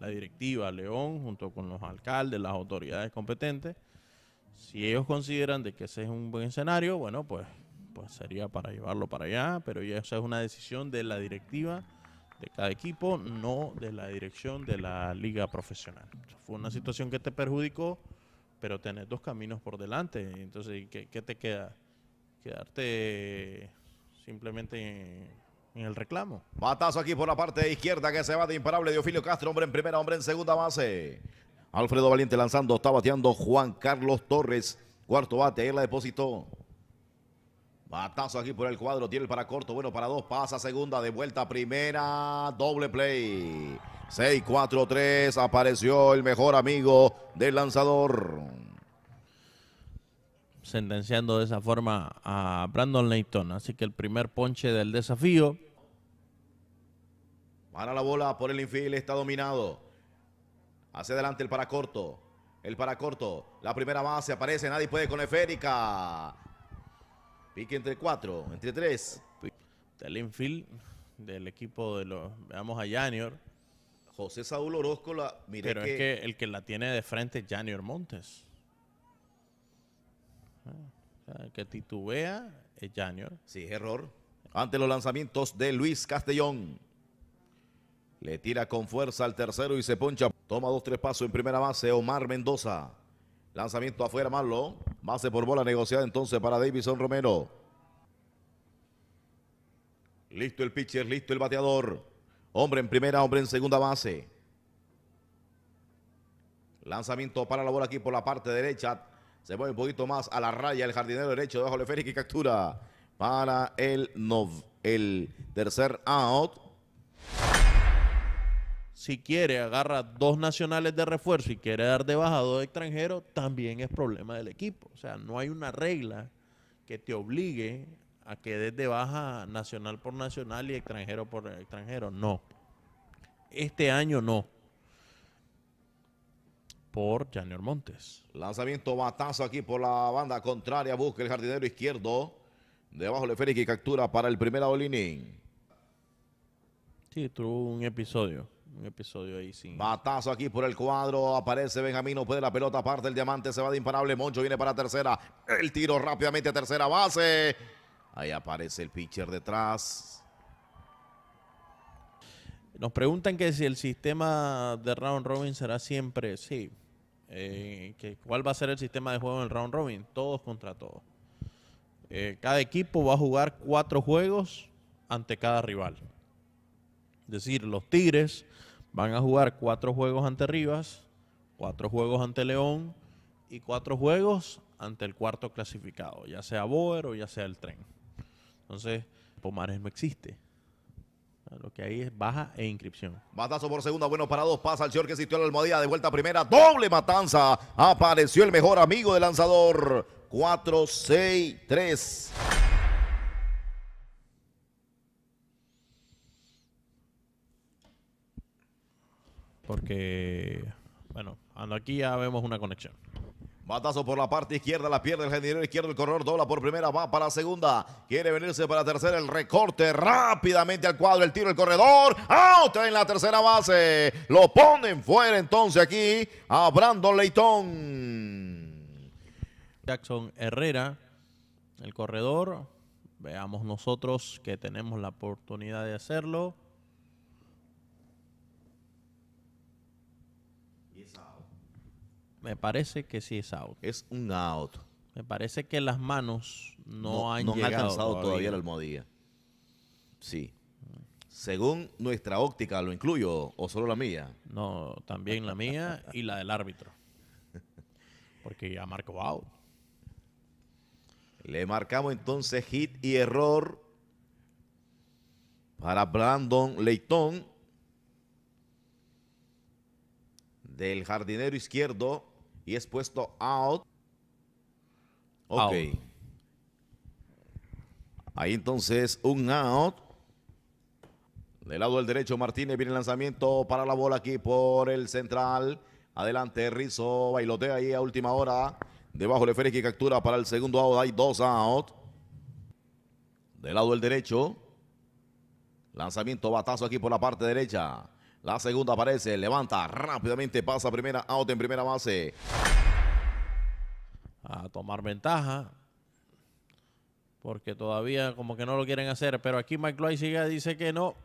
la directiva León, junto con los alcaldes, las autoridades competentes, si ellos consideran de que ese es un buen escenario, bueno, pues, pues sería para llevarlo para allá, pero ya esa es una decisión de la directiva de cada equipo, no de la dirección de la liga profesional. fue una situación que te perjudicó, pero tenés dos caminos por delante. Entonces, ¿qué, te queda? Quedarte simplemente en en el reclamo. Batazo aquí por la parte izquierda que se va de imparable de Castro, hombre en primera, hombre en segunda base. Alfredo Valiente lanzando, está bateando Juan Carlos Torres, cuarto bate, ...ahí la depositó. Batazo aquí por el cuadro, tiene el para corto, bueno para dos, pasa segunda, de vuelta primera, doble play. 6-4-3, apareció el mejor amigo del lanzador. Sentenciando de esa forma a Brandon Layton... así que el primer ponche del desafío Mala la bola por el infield, está dominado. Hacia adelante el para corto. El para corto. La primera base aparece, nadie puede con Eférica. Pique entre cuatro, entre tres. Del infield del equipo de los, veamos a Janior. José Saúl Orozco la mire Pero es que el que la tiene de frente es Janior Montes. Ah, el que titubea es Janior. Sí, error. Ante los lanzamientos de Luis Castellón. Le tira con fuerza al tercero y se poncha. Toma dos, tres pasos en primera base. Omar Mendoza. Lanzamiento afuera, malo. Base por bola negociada entonces para Davison Romero. Listo el pitcher, listo el bateador. Hombre en primera, hombre en segunda base. Lanzamiento para la bola aquí por la parte derecha. Se mueve un poquito más a la raya el jardinero derecho debajo de Félix y captura para el, nov, el tercer out si quiere, agarra dos nacionales de refuerzo y quiere dar de baja a dos extranjeros, también es problema del equipo. O sea, no hay una regla que te obligue a que des de baja nacional por nacional y extranjero por extranjero. No. Este año no. Por Janior Montes. Lanzamiento batazo aquí por la banda contraria. Busca el jardinero izquierdo. Debajo de Félix y captura para el primer inning. Sí, tuvo un episodio un episodio ahí sin. Batazo aquí por el cuadro. Aparece Benjamín, puede la pelota, aparte. el diamante, se va de imparable. Moncho viene para tercera. El tiro rápidamente a tercera base. Ahí aparece el pitcher detrás. Nos preguntan que si el sistema de round robin será siempre, sí. Eh, ¿Cuál va a ser el sistema de juego en el round robin? Todos contra todos. Eh, cada equipo va a jugar cuatro juegos ante cada rival. Es decir, los Tigres Van a jugar cuatro juegos ante Rivas, cuatro juegos ante León y cuatro juegos ante el cuarto clasificado, ya sea Boer o ya sea el tren. Entonces, Pomares no existe. Lo que hay es baja e inscripción. Batazo por segunda, bueno para dos, pasa al señor que existió la almohadilla, de vuelta primera, doble matanza. Apareció el mejor amigo del lanzador. 4-6-3. Porque, bueno, aquí ya vemos una conexión. Batazo por la parte izquierda, la pierde el general izquierdo, el corredor dobla por primera, va para la segunda. Quiere venirse para tercera, el recorte rápidamente al cuadro, el tiro, el corredor. Out en la tercera base. Lo ponen fuera entonces aquí a Brandon Leitón Jackson Herrera, el corredor. Veamos nosotros que tenemos la oportunidad de hacerlo. Me parece que sí es out. Es un out. Me parece que las manos no, han han no alcanzado todavía. todavía la almohadilla. Sí. Según nuestra óptica, ¿lo incluyo o solo la mía? No, también la mía y la del árbitro. Porque ya marcó out. Le marcamos entonces hit y error para Brandon Leighton. del jardinero izquierdo y es puesto out. Ok. Ahí entonces un out. Del lado del derecho Martínez viene el lanzamiento para la bola aquí por el central. Adelante rizo bailotea ahí a última hora. Debajo el Férez que captura para el segundo out. Hay dos out. Del lado del derecho. Lanzamiento, batazo aquí por la parte derecha. La segunda aparece, levanta rápidamente, pasa primera out en primera base. A tomar ventaja. Porque todavía como que no lo quieren hacer. Pero aquí Mike sigue, dice que no.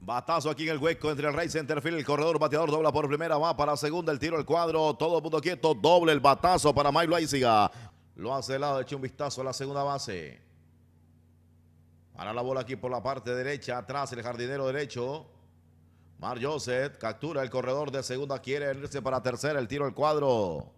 Batazo aquí en el hueco entre el rey, center el corredor bateador dobla por primera, va para segunda, el tiro al cuadro, todo el mundo quieto, doble el batazo para Mike Loaiziga. Lo hace de lado, echa un vistazo a la segunda base. Para la bola aquí por la parte derecha, atrás el jardinero derecho. Mar Joseph captura el corredor de segunda, quiere irse para tercera, el tiro al cuadro.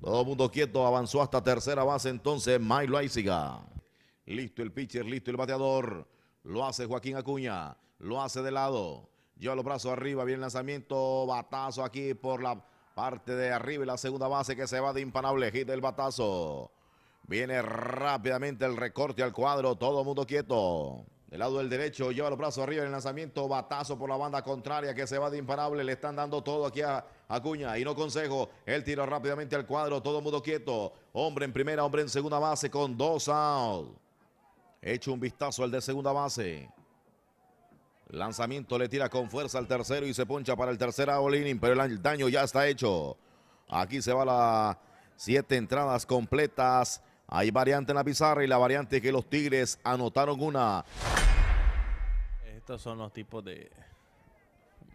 Todo mundo quieto, avanzó hasta tercera base entonces Milo Aiziga. Listo el pitcher, listo el bateador. Lo hace Joaquín Acuña, lo hace de lado. Lleva los brazos arriba, el lanzamiento, batazo aquí por la parte de arriba y la segunda base que se va de impanable, hit el batazo. Viene rápidamente el recorte al cuadro, todo mundo quieto. Del lado del derecho, lleva los brazos arriba en el lanzamiento, batazo por la banda contraria que se va de imparable, le están dando todo aquí a Acuña y no consejo, él tira rápidamente al cuadro, todo mundo quieto, hombre en primera, hombre en segunda base con dos outs. Hecho un vistazo al de segunda base. Lanzamiento le tira con fuerza al tercero y se poncha para el tercer a inning, pero el daño ya está hecho. Aquí se va las siete entradas completas. Hay variante en la pizarra y la variante que los Tigres anotaron una estos son los tipos de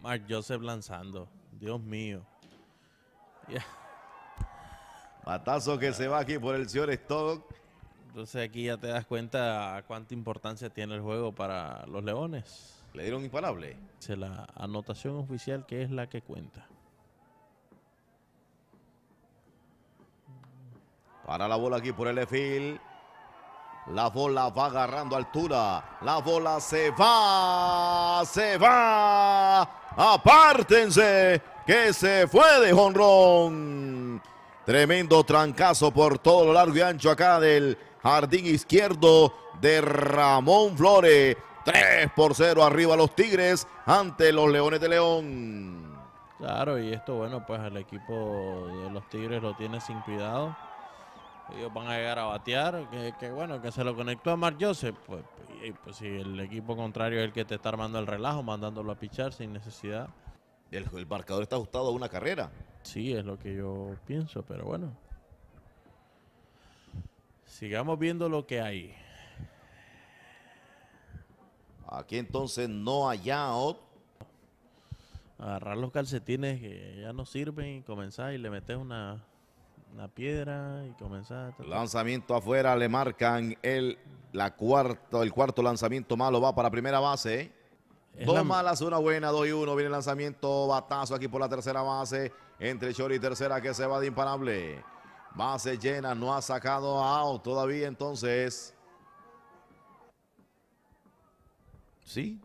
Mark Joseph lanzando. Dios mío. Matazo que se va aquí por el señor Stock. Entonces aquí ya te das cuenta cuánta importancia tiene el juego para los Leones. Le dieron imparable. es la anotación oficial que es la que cuenta. Para la bola aquí por el Efil. La bola va agarrando altura. La bola se va. Se va. Apártense. Que se fue de jonrón. Tremendo trancazo por todo lo largo y ancho acá del jardín izquierdo de Ramón Flores. 3 por 0 arriba los Tigres ante los Leones de León. Claro, y esto, bueno, pues el equipo de los Tigres lo tiene sin cuidado ellos van a llegar a batear, que, bueno, que se lo conectó a Mark Joseph, pues, y, pues si el equipo contrario es el que te está armando el relajo, mandándolo a pichar sin necesidad. El, el marcador está ajustado a una carrera. Sí, es lo que yo pienso, pero bueno. Sigamos viendo lo que hay. Aquí entonces no hay Agarrar los calcetines que ya no sirven y comenzar y le metes una la piedra y comenzar. Lanzamiento afuera, le marcan el, la cuarto, el cuarto lanzamiento malo, va para primera base. ¿eh? dos malas, una buena, dos y uno. Viene el lanzamiento, batazo aquí por la tercera base. Entre Chori y tercera que se va de imparable. Base llena, no ha sacado a out todavía entonces. Sí.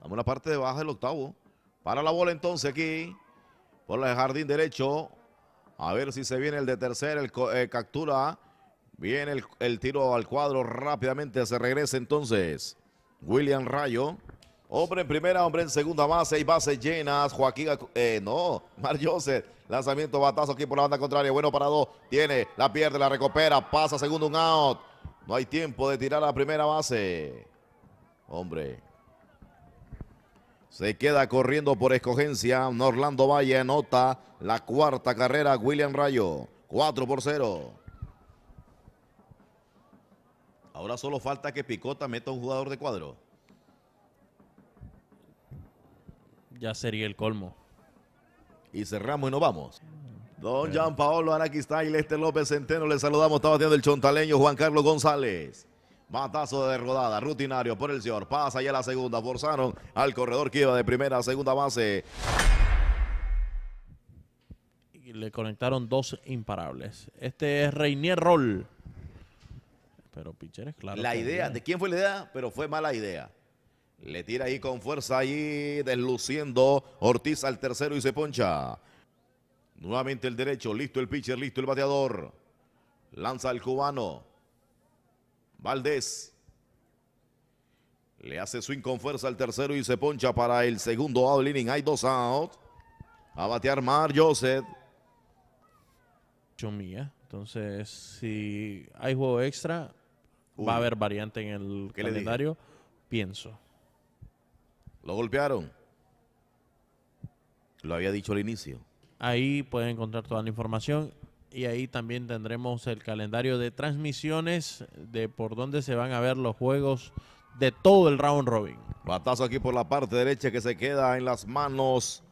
Vamos a la parte de baja del octavo. Para la bola entonces aquí. Por el jardín derecho. A ver si se viene el de tercera, el eh, captura. Viene el, tiro al cuadro rápidamente, se regresa entonces. William Rayo. Hombre en primera, hombre en segunda base, y bases llenas. Joaquín, eh, no, Mar Lanzamiento, batazo aquí por la banda contraria. Bueno para dos, tiene, la pierde, la recupera, pasa segundo un out. No hay tiempo de tirar a la primera base. Hombre. Se queda corriendo por escogencia. Norlando Valle anota la cuarta carrera. William Rayo. 4 por 0. Ahora solo falta que Picota meta un jugador de cuadro. Ya sería el colmo. Y cerramos y nos vamos. Don Jean Paolo Araquistá y Lester López Centeno, Le saludamos. Estaba haciendo el chontaleño Juan Carlos González. Matazo de rodada, rutinario por el señor. Pasa ya la segunda. Forzaron al corredor que iba de primera a segunda base. Y le conectaron dos imparables. Este es Reinier Roll. Pero es claro. La idea, ¿de quién fue la idea? Pero fue mala idea. Le tira ahí con fuerza ahí, desluciendo Ortiz al tercero y se poncha. Nuevamente el derecho, listo el pitcher, listo el bateador. Lanza el cubano. Valdés. Le hace swing con fuerza al tercero y se poncha para el segundo out Hay dos out. A batear Mar Joseph. Chomía. Entonces, si hay juego extra, va a haber variante en el calendario. Pienso. Lo golpearon. Lo había dicho al inicio. Ahí pueden encontrar toda la información y ahí también tendremos el calendario de transmisiones de por dónde se van a ver los juegos de todo el round robin. Batazo aquí por la parte derecha que se queda en las manos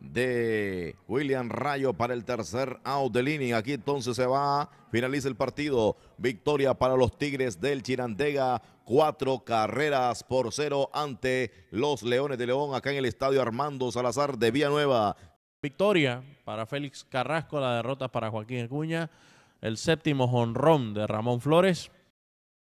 de William Rayo para el tercer out de línea. Aquí entonces se va, finaliza el partido. Victoria para los Tigres del Chirandega. Cuatro carreras por cero ante los Leones de León acá en el Estadio Armando Salazar de Villanueva victoria para Félix Carrasco, la derrota para Joaquín Acuña, el séptimo jonrón de Ramón Flores